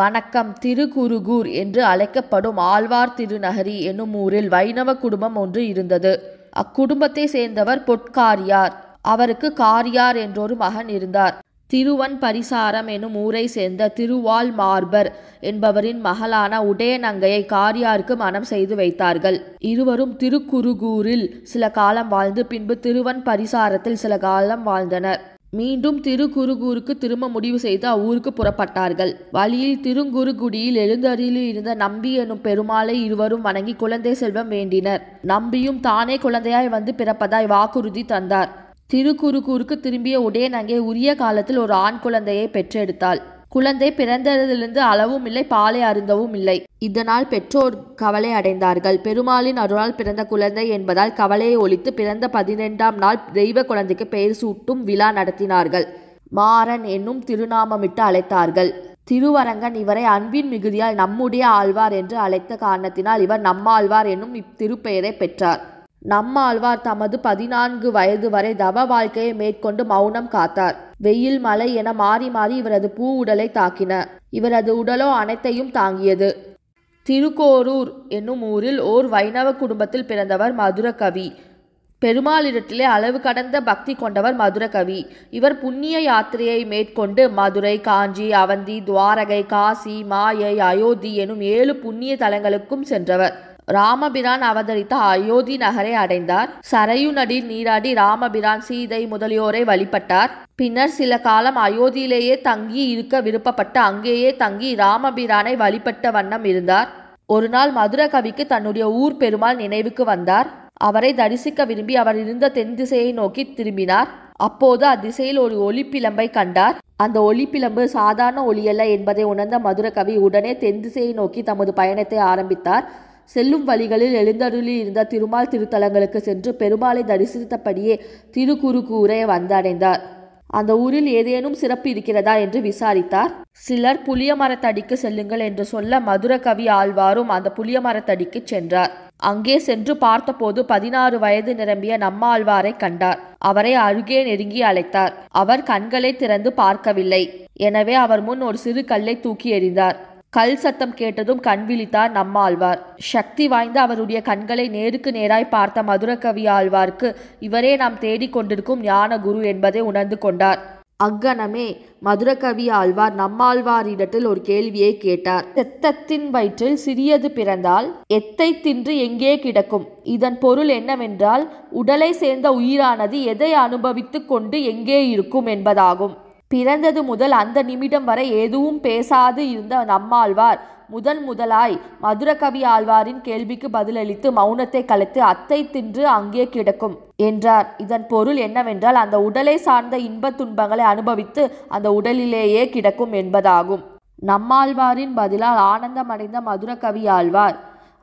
வணக்கம் திருக்குருகூர் என்று அழைக்கப்படும் ஆழ்வார் திருநகரி என்னும் ஊரில் வைணவ குடும்பம் ஒன்று இருந்தது அக்குடும்பத்தை சேர்ந்தவர் பொற்காரியார் அவருக்கு காரியார் என்றொரு மகன் இருந்தார் திருவன் பரிசாரம் என்னும் ஊரை சேர்ந்த திருவால் மார்பர் என்பவரின் மகளான உடையநங்கையை காரியாருக்கு மனம் செய்து வைத்தார்கள் இருவரும் திருக்குருகூரில் சில காலம் வாழ்ந்து பின்பு திருவன் பரிசாரத்தில் சில காலம் வாழ்ந்தனர் மீண்டும் திருக்குறுகூருக்கு திரும்ப முடிவு செய்து அவ்வூருக்கு புறப்பட்டார்கள் வழியில் திருங்குறுகுடியில் எழுந்தருளில் இருந்த நம்பி எனும் பெருமாளை இருவரும் வணங்கி குழந்தை செல்வம் வேண்டினர் நம்பியும் தானே குழந்தையாய் வந்து பிறப்பதாய் வாக்குறுதி தந்தார் திருக்குறுகூருக்கு திரும்பிய உடனே அங்கே உரிய காலத்தில் ஒரு ஆண் குழந்தையை பெற்றெடுத்தாள் குழந்தை பிறந்ததிலிருந்து அளவும் இல்லை பாலை அருந்தவும் இல்லை இதனால் பெற்றோர் கவலை அடைந்தார்கள் பெருமாளின் அருளால் பிறந்த குழந்தை என்பதால் கவலையை ஒழித்து பிறந்த பதினெண்டாம் நாள் தெய்வ குழந்தைக்கு பெயர் சூட்டும் விழா நடத்தினார்கள் மாறன் என்னும் திருநாமமிட்டு அழைத்தார்கள் திருவரங்கன் இவரை அன்பின் மிகுதியால் நம்முடைய ஆழ்வார் என்று அழைத்த காரணத்தினால் இவர் நம்மாழ்வார் என்னும் இத்திருப்பெயரை பெற்றார் நம்மாழ்வார் தமது பதினான்கு வயது வரை தவ வாழ்க்கையை மேற்கொண்டு மௌனம் காத்தார் வெயில் மழை என மாறி மாறி இவரது பூ உடலை தாக்கின இவரது உடலோ அனைத்தையும் தாங்கியது திருக்கோரூர் என்னும் ஊரில் ஓர் வைணவ குடும்பத்தில் பிறந்தவர் மதுர கவி பெருமாளிடத்திலே அளவு கடந்த பக்தி கொண்டவர் மதுர கவி இவர் புண்ணிய யாத்திரையை மேற்கொண்டு மதுரை காஞ்சி அவந்தி துவாரகை காசி மாயை அயோத்தி எனும் ஏழு புண்ணிய தலங்களுக்கும் சென்றவர் ராமபிரான் அவதரித்த அயோத்தி நகரை அடைந்தார் சரையு நடி நீராடி ராமபிரான் சீதை முதலியோரை வழிபட்டார் பின்னர் சில காலம் அயோத்தியிலேயே தங்கி இருக்க விருப்பப்பட்டு அங்கேயே தங்கி ராமபிரானை வழிபட்ட வண்ணம் இருந்தார் ஒரு நாள் மதுர கவிக்கு தன்னுடைய ஊர் பெருமாள் நினைவுக்கு வந்தார் அவரை தரிசிக்க விரும்பி அவர் இருந்த தென் திசையை நோக்கி திரும்பினார் அப்போது அத்திசையில் ஒரு ஒளிப்பிளம்பை கண்டார் அந்த ஒளிப்பிளம்பு சாதாரண ஒளியல்ல என்பதை உணர்ந்த மதுரகவி உடனே தென் திசையை நோக்கி தமது பயணத்தை ஆரம்பித்தார் செல்லும் வழிகளில் எழுந்தருளி இருந்த திருமால் திருத்தலங்களுக்கு சென்று பெருமாளை தரிசித்தபடியே திருக்குறுக்கூரை வந்தடைந்தார் அந்த ஊரில் ஏதேனும் சிறப்பு இருக்கிறதா என்று விசாரித்தார் சிலர் புளிய மரத்தடிக்கு செல்லுங்கள் என்று சொல்ல மதுரகவி ஆழ்வாரும் அந்த புளிய மரத்தடிக்கு சென்றார் அங்கே சென்று பார்த்தபோது பதினாறு வயது நிரம்பிய நம்மாழ்வாரை கண்டார் அவரை அருகே நெருங்கி அழைத்தார் அவர் கண்களை திறந்து பார்க்கவில்லை எனவே அவர் முன் ஒரு சிறு கல்லை தூக்கி எறிந்தார் கல் சத்தம் கேட்டதும் கண்விழித்தார் நம்மாழ்வார் சக்தி வாய்ந்த அவருடைய கண்களை நேருக்கு நேராய் பார்த்த மதுரகவி ஆழ்வார்க்கு இவரே நாம் தேடிக்கொண்டிருக்கும் ஞான குரு என்பதை உணர்ந்து கொண்டார் அக்கணமே மதுரகவி ஆழ்வார் நம்மாழ்வாரிடத்தில் ஒரு கேள்வியை கேட்டார் செத்தத்தின் வயிற்றில் சிறியது பிறந்தால் எத்தை தின்று எங்கே கிடக்கும் இதன் பொருள் என்னவென்றால் உடலை சேர்ந்த உயிரானது எதை அனுபவித்துக் கொண்டு எங்கே இருக்கும் என்பதாகும் பிறந்தது முதல் அந்த நிமிடம் வரை எதுவும் பேசாது இருந்த நம்மாழ்வார் முதன் முதலாய் மதுரகவி ஆழ்வாரின் கேள்விக்கு பதிலளித்து மௌனத்தை கலைத்து அத்தை தின்று அங்கே கிடக்கும் என்றார் இதன் பொருள் என்னவென்றால் அந்த உடலை சார்ந்த இன்பத் துன்பங்களை அனுபவித்து அந்த உடலிலேயே கிடக்கும் என்பதாகும் நம்மாழ்வாரின் பதிலால் ஆனந்தமடைந்த மதுரகவி ஆழ்வார்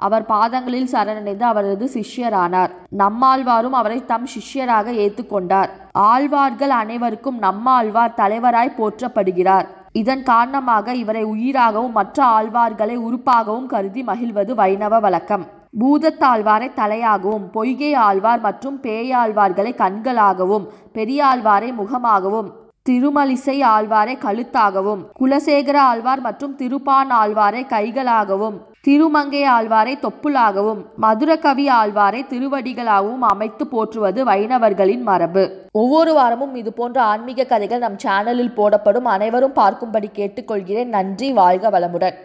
அவர் பாதங்களில் சரணடைந்து அவரது சிஷ்யரானார் நம்மாழ்வாரும் அவரை தம் சிஷ்யராக ஏற்றுக்கொண்டார் ஆழ்வார்கள் அனைவருக்கும் நம்மாழ்வார் தலைவராய் போற்றப்படுகிறார் இதன் காரணமாக இவரை உயிராகவும் மற்ற ஆழ்வார்களை உறுப்பாகவும் கருதி மகிழ்வது வைணவ வழக்கம் பூதத்தாழ்வாரை தலையாகவும் பொய்கை ஆழ்வார் மற்றும் பேயாழ்வார்களை கண்களாகவும் பெரியாழ்வாரை முகமாகவும் திருமலிசை ஆழ்வாரை கழுத்தாகவும் குலசேகர ஆழ்வார் மற்றும் திருப்பான் ஆழ்வாரை கைகளாகவும் திருமங்கை ஆழ்வாரை தொப்புளாகவும் மதுரகவி ஆழ்வாரை திருவடிகளாகவும் அமைத்து போற்றுவது வைணவர்களின் மரபு ஒவ்வொரு வாரமும் இது போன்ற ஆன்மீக கதைகள் நம் சேனலில் போடப்படும் அனைவரும் பார்க்கும்படி கேட்டுக்கொள்கிறேன் நன்றி வாழ்க வளமுடன்